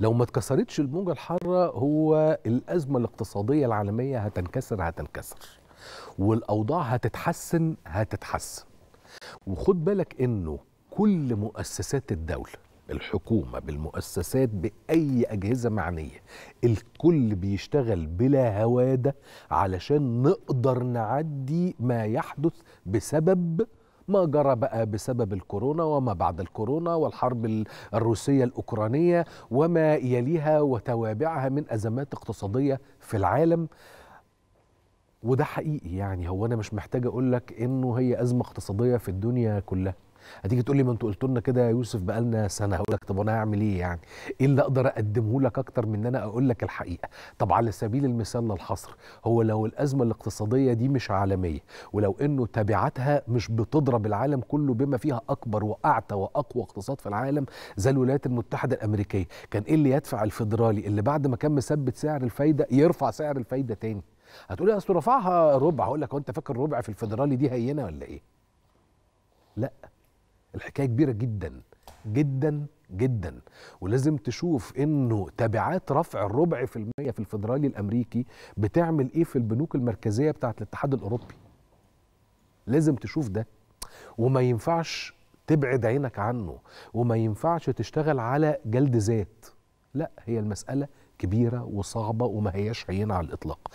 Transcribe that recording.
لو ما اتكسرتش الموجه الحاره هو الازمه الاقتصاديه العالميه هتنكسر هتنكسر والاوضاع هتتحسن هتتحسن وخد بالك انه كل مؤسسات الدوله الحكومه بالمؤسسات باي اجهزه معنيه الكل بيشتغل بلا هواده علشان نقدر نعدي ما يحدث بسبب ما جرى بقى بسبب الكورونا وما بعد الكورونا والحرب الروسية الأوكرانية وما يليها وتوابعها من أزمات اقتصادية في العالم وده حقيقي يعني هو أنا مش محتاج أقولك إنه هي أزمة اقتصادية في الدنيا كلها هتيجي تقول لي ما انتوا قلتوا لنا كده يا يوسف بقالنا سنه هقول لك طب انا هعمل ايه يعني؟ ايه اللي اقدر اقدمه لك اكتر من ان انا اقول لك الحقيقه؟ طب على سبيل المثال للحصر هو لو الازمه الاقتصاديه دي مش عالميه ولو انه تبعاتها مش بتضرب العالم كله بما فيها اكبر واعتى واقوى اقتصاد في العالم زي الولايات المتحده الامريكيه، كان ايه اللي يدفع الفيدرالي اللي بعد ما كان مثبت سعر الفايده يرفع سعر الفايده تاني؟ هتقولي إيه اصل رفعها ربع هقول لك هو انت فاكر ربع في الفيدرالي دي هينه ولا ايه؟ لا الحكايه كبيره جدا جدا جدا ولازم تشوف انه تبعات رفع الربع في المية في الفدرالي الامريكي بتعمل ايه في البنوك المركزيه بتاعت الاتحاد الاوروبي لازم تشوف ده وما ينفعش تبعد عينك عنه وما ينفعش تشتغل على جلد ذات لا هي المساله كبيره وصعبه وما هياش هينه على الاطلاق